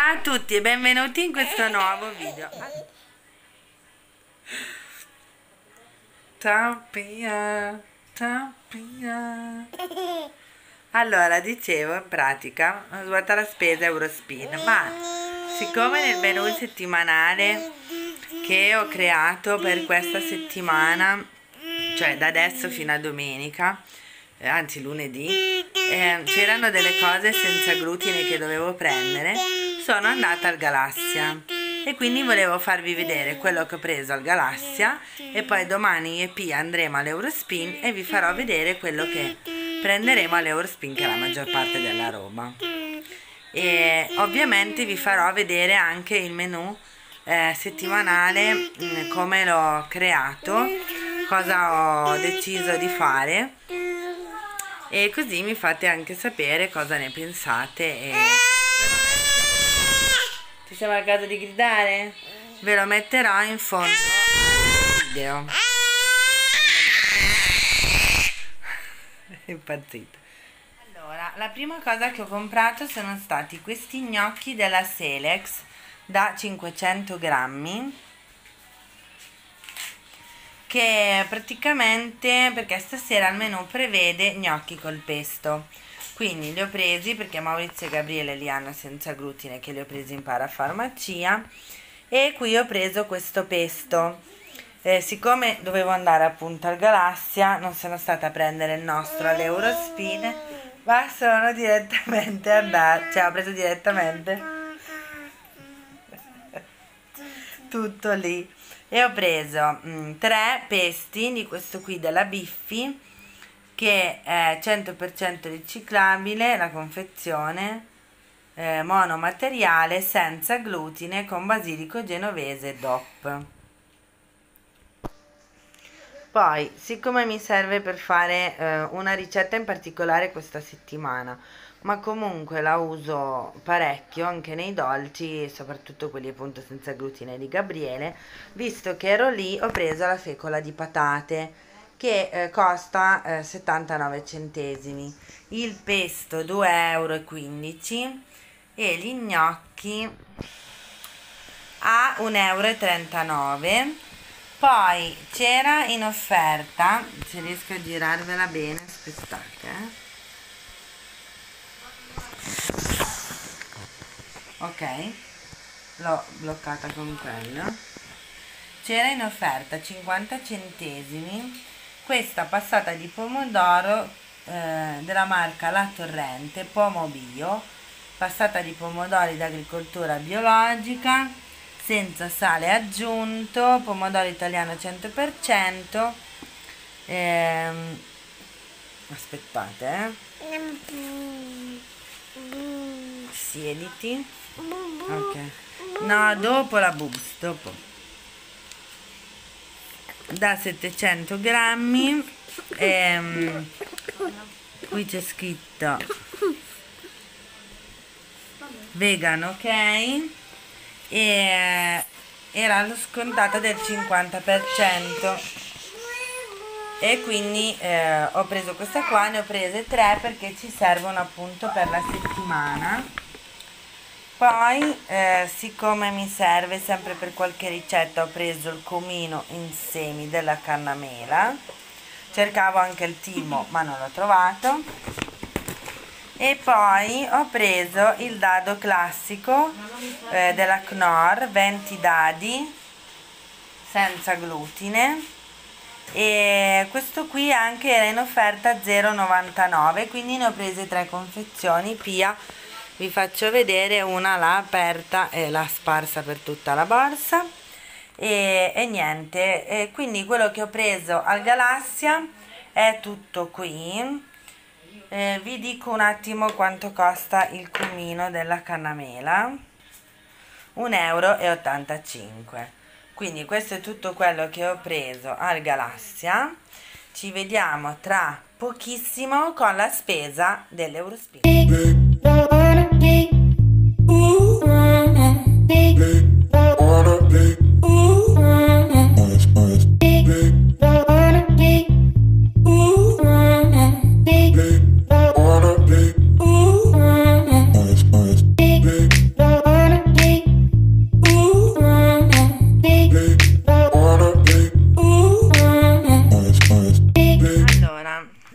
Ciao a tutti e benvenuti in questo eh. nuovo video. Tampia, tampia. Allora, dicevo, in pratica, ho svuota la spesa Eurospin, ma siccome nel menu settimanale che ho creato per questa settimana, cioè da adesso fino a domenica, eh, anzi lunedì, eh, c'erano delle cose senza glutine che dovevo prendere sono andata al Galassia e quindi volevo farvi vedere quello che ho preso al Galassia e poi domani e Pia andremo all'Eurospin e vi farò vedere quello che prenderemo all'Eurospin che è la maggior parte della roba e ovviamente vi farò vedere anche il menu eh, settimanale mm, come l'ho creato cosa ho deciso di fare e così mi fate anche sapere cosa ne pensate e siamo a caso di gridare? Ve lo metterò in fondo al video. È impazzito. Allora, la prima cosa che ho comprato sono stati questi gnocchi della Selex da 500 grammi che praticamente perché stasera almeno prevede gnocchi col pesto quindi li ho presi perché Maurizio e Gabriele li hanno senza glutine che li ho presi in parafarmacia e qui ho preso questo pesto eh, siccome dovevo andare appunto al Galassia non sono stata a prendere il nostro all'Eurospin ma sono direttamente andata cioè ho preso direttamente tutto lì e ho preso mh, mm, tre di questo qui della Biffi che è 100% riciclabile la confezione eh, monomateriale senza glutine con basilico genovese DOP. Poi, siccome mi serve per fare eh, una ricetta in particolare questa settimana, ma comunque la uso parecchio anche nei dolci, soprattutto quelli appunto senza glutine di Gabriele, visto che ero lì ho preso la fecola di patate che eh, costa eh, 79 centesimi. Il pesto 2,15 euro e gli gnocchi a 1,39 euro. Poi c'era in offerta, se riesco a girarvela bene, aspettate. Eh. ok l'ho bloccata con quello c'era in offerta 50 centesimi questa passata di pomodoro eh, della marca La Torrente Pomo Bio passata di pomodori d'agricoltura biologica senza sale aggiunto pomodoro italiano 100% ehm, aspettate eh. siediti ok no dopo la boobs dopo da 700 grammi e, ehm, qui c'è scritto vegan ok e eh, era scontata del 50% e quindi eh, ho preso questa qua ne ho prese tre perché ci servono appunto per la settimana poi eh, siccome mi serve sempre per qualche ricetta ho preso il comino in semi della cannamela cercavo anche il timo ma non l'ho trovato e poi ho preso il dado classico eh, della Knorr 20 dadi senza glutine e questo qui anche era in offerta 0,99 quindi ne ho prese tre confezioni Pia vi faccio vedere una l'ha aperta e l'ha sparsa per tutta la borsa e, e niente e quindi quello che ho preso al Galassia è tutto qui eh, vi dico un attimo quanto costa il cumino della cannamela 1,85 euro quindi questo è tutto quello che ho preso al Galassia ci vediamo tra pochissimo con la spesa dell'Eurospin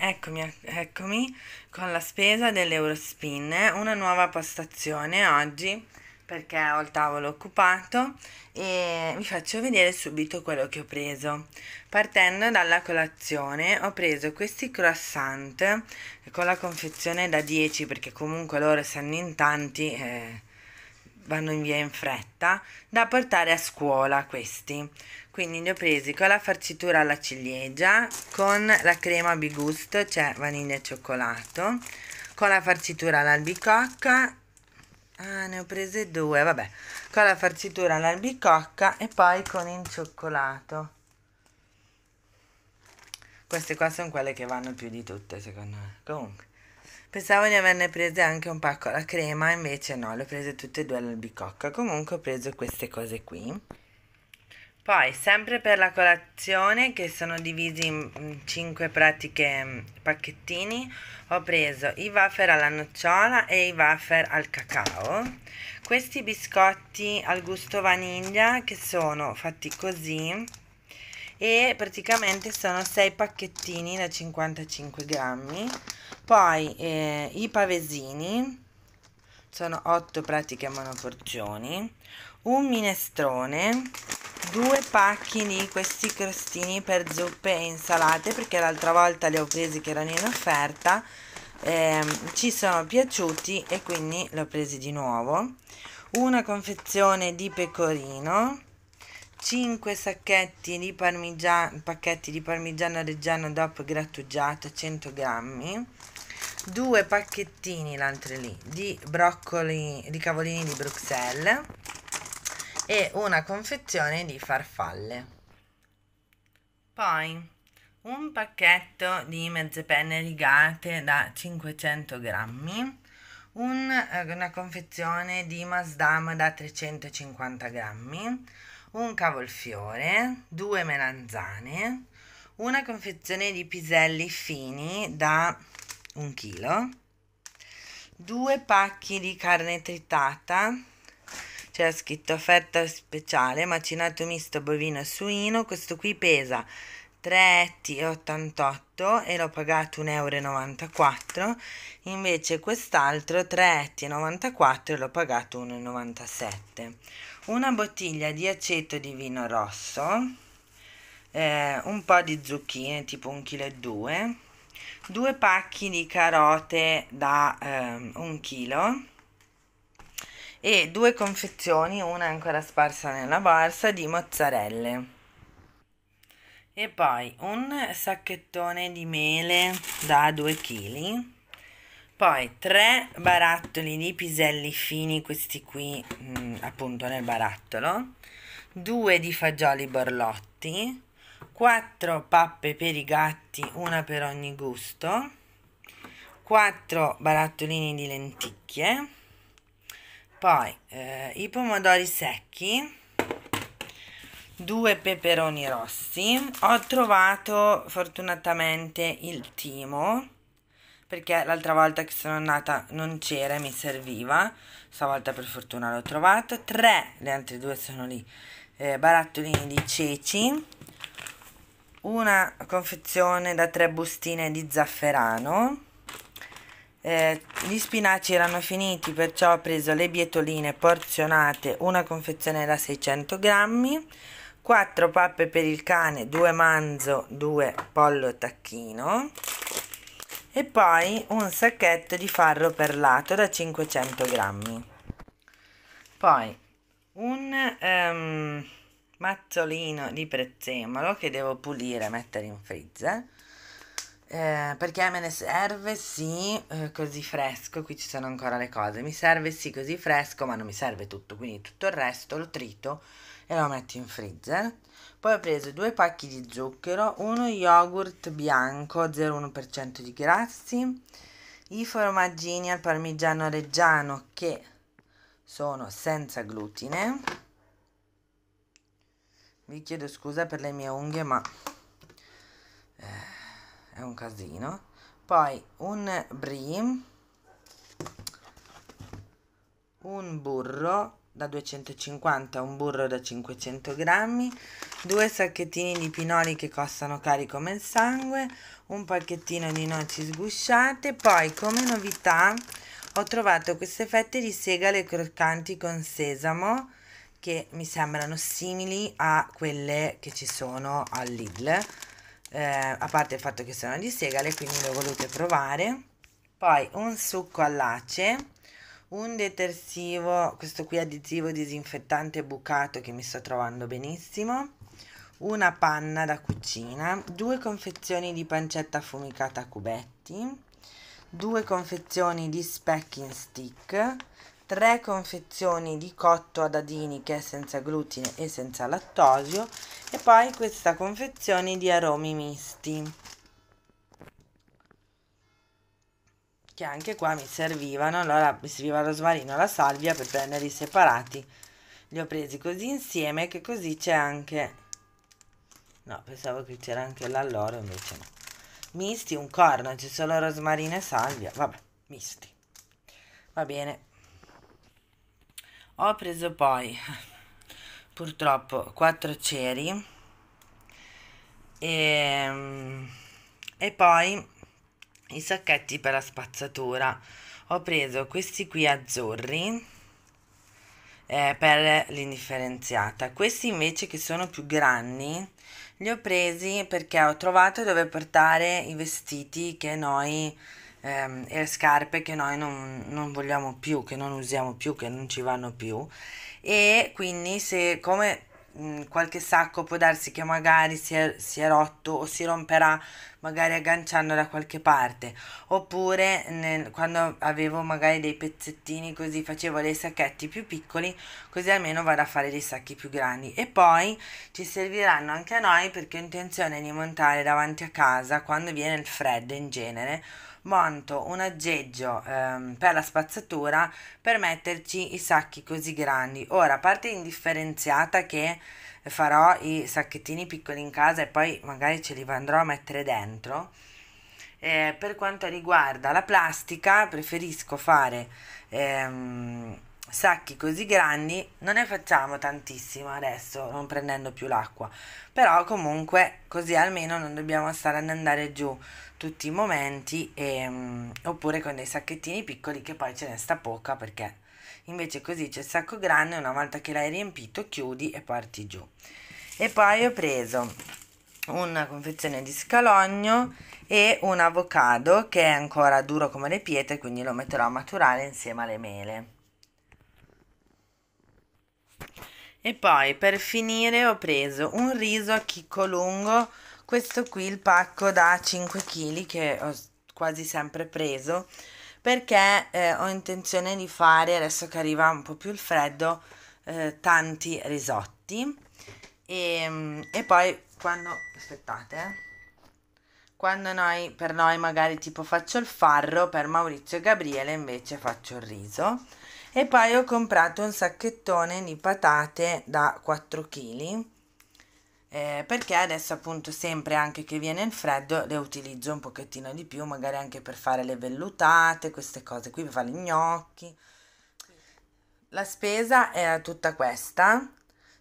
Eccomi, eccomi con la spesa dell'Eurospin, eh, una nuova postazione oggi perché ho il tavolo occupato e vi faccio vedere subito quello che ho preso. Partendo dalla colazione ho preso questi croissant con la confezione da 10 perché comunque loro sanno in tanti eh, vanno in via in fretta da portare a scuola questi quindi ne ho presi con la farcitura alla ciliegia con la crema bigusto cioè vaniglia e cioccolato con la farcitura all'albicocca ah ne ho prese due vabbè con la farcitura all'albicocca e poi con il cioccolato queste qua sono quelle che vanno più di tutte secondo me comunque pensavo di averne prese anche un pacco alla crema invece no le ho prese tutte e due all'albicocca comunque ho preso queste cose qui poi, sempre per la colazione, che sono divisi in 5 pratiche mm, pacchettini, ho preso i wafer alla nocciola e i wafer al cacao. Questi biscotti al gusto vaniglia che sono fatti così e praticamente sono 6 pacchettini da 55 grammi. Poi eh, i pavesini, sono 8 pratiche monoporzioni, un minestrone due pacchi di questi crostini per zuppe e insalate perché l'altra volta li ho presi che erano in offerta eh, ci sono piaciuti e quindi li ho presi di nuovo una confezione di pecorino 5 sacchetti di parmigiano, pacchetti di parmigiano reggiano DOP grattugiato 100 grammi, 2 pacchettini l'altro lì di broccoli, di cavolini di Bruxelles, e una confezione di farfalle. Poi un pacchetto di mezze penne rigate da 500 grammi, un, eh, una confezione di masdama da 350 grammi, un cavolfiore, due melanzane, una confezione di piselli fini da un chilo, due pacchi di carne tritata c'è scritto offerta speciale macinato misto bovino e suino questo qui pesa 3,88 euro e l'ho pagato 1,94 euro invece quest'altro 3,94 e l'ho pagato 1,97 euro una bottiglia di aceto di vino rosso eh, un po' di zucchine tipo 1,2 kg due pacchi di carote da eh, 1 kg e due confezioni, una ancora sparsa nella borsa, di mozzarelle. E poi un sacchettone di mele da 2 kg. Poi tre barattoli di piselli fini, questi qui mh, mm, appunto nel barattolo. Due di fagioli borlotti. Quattro pappe per i gatti, una per ogni gusto. Quattro barattolini di lenticchie poi eh, i pomodori secchi due peperoni rossi ho trovato fortunatamente il timo perché l'altra volta che sono andata non c'era e mi serviva stavolta per fortuna l'ho trovato tre le altre due sono lì eh, barattolini di ceci una confezione da tre bustine di zafferano eh, gli spinaci erano finiti, perciò ho preso le bietoline porzionate, una confezione da 600 grammi, 4 pappe per il cane, 2 manzo, 2 pollo tacchino e poi un sacchetto di farro perlato da 500 grammi. Poi un um, mazzolino di prezzemolo che devo pulire e mettere in freezer eh, perché me ne serve sì eh, così fresco, qui ci sono ancora le cose, mi serve sì così fresco ma non mi serve tutto, quindi tutto il resto lo trito e lo metto in freezer. Poi ho preso due pacchi di zucchero, uno yogurt bianco 0,1% di grassi, i formaggini al parmigiano reggiano che sono senza glutine. Vi chiedo scusa per le mie unghie ma... Eh è un casino poi un brie un burro da 250 un burro da 500 grammi due sacchettini di pinoli che costano cari come il sangue un pacchettino di noci sgusciate poi come novità ho trovato queste fette di segale croccanti con sesamo che mi sembrano simili a quelle che ci sono al Lidl eh, a parte il fatto che sono di segale quindi le ho volute provare poi un succo all'ace un detersivo questo qui additivo disinfettante bucato che mi sto trovando benissimo una panna da cucina due confezioni di pancetta affumicata a cubetti due confezioni di specking stick tre confezioni di cotto a dadini che è senza glutine e senza lattosio e poi questa confezione di aromi misti che anche qua mi servivano allora mi serviva lo smarino la salvia per prenderli separati li ho presi così insieme che così c'è anche no pensavo che c'era anche l'alloro invece no misti un corno c'è solo rosmarino e salvia vabbè misti va bene ho preso poi purtroppo quattro ceri e, ehm, e poi i sacchetti per la spazzatura ho preso questi qui azzurri eh, per l'indifferenziata questi invece che sono più grandi li ho presi perché ho trovato dove portare i vestiti che noi ehm, e le scarpe che noi non, non vogliamo più che non usiamo più che non ci vanno più e quindi se come mm, qualche sacco può darsi che magari si è, si è, rotto o si romperà magari agganciando da qualche parte oppure nel, quando avevo magari dei pezzettini così facevo dei sacchetti più piccoli così almeno vado a fare dei sacchi più grandi e poi ci serviranno anche a noi perché ho intenzione di montare davanti a casa quando viene il freddo in genere monto un aggeggio ehm, per la spazzatura per metterci i sacchi così grandi. Ora, a parte indifferenziata che farò i sacchettini piccoli in casa e poi magari ce li andrò a mettere dentro, eh, per quanto riguarda la plastica preferisco fare ehm, sacchi così grandi non ne facciamo tantissimo adesso non prendendo più l'acqua però comunque così almeno non dobbiamo stare ad andare giù tutti i momenti e, ehm, oppure con dei sacchettini piccoli che poi ce ne sta poca perché invece così c'è il sacco grande una volta che l'hai riempito chiudi e parti giù e poi ho preso una confezione di scalogno e un avocado che è ancora duro come le pietre quindi lo metterò a maturare insieme alle mele e poi per finire ho preso un riso a chicco lungo questo qui il pacco da 5 kg che ho quasi sempre preso perché eh, ho intenzione di fare adesso che arriva un po' più il freddo eh, tanti risotti e, ehm, e, poi quando aspettate eh. quando noi per noi magari tipo faccio il farro per Maurizio e Gabriele invece faccio il riso e poi ho comprato un sacchettone di patate da 4 kg eh, perché adesso appunto sempre anche che viene il freddo le utilizzo un pochettino di più, magari anche per fare le vellutate, queste cose qui, per fare gli gnocchi. La spesa è tutta questa.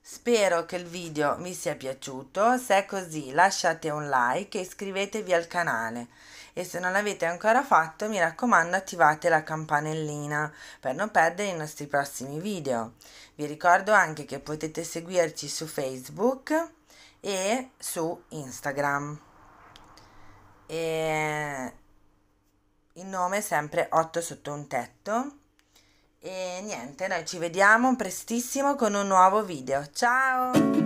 Spero che il video vi sia piaciuto, se è così lasciate un like e iscrivetevi al canale e se non l'avete ancora fatto mi raccomando attivate la campanellina per non perdere i nostri prossimi video. Vi ricordo anche che potete seguirci su Facebook e su Instagram. E il nome è sempre 8 sotto un tetto. E niente, noi ci vediamo prestissimo con un nuovo video. Ciao!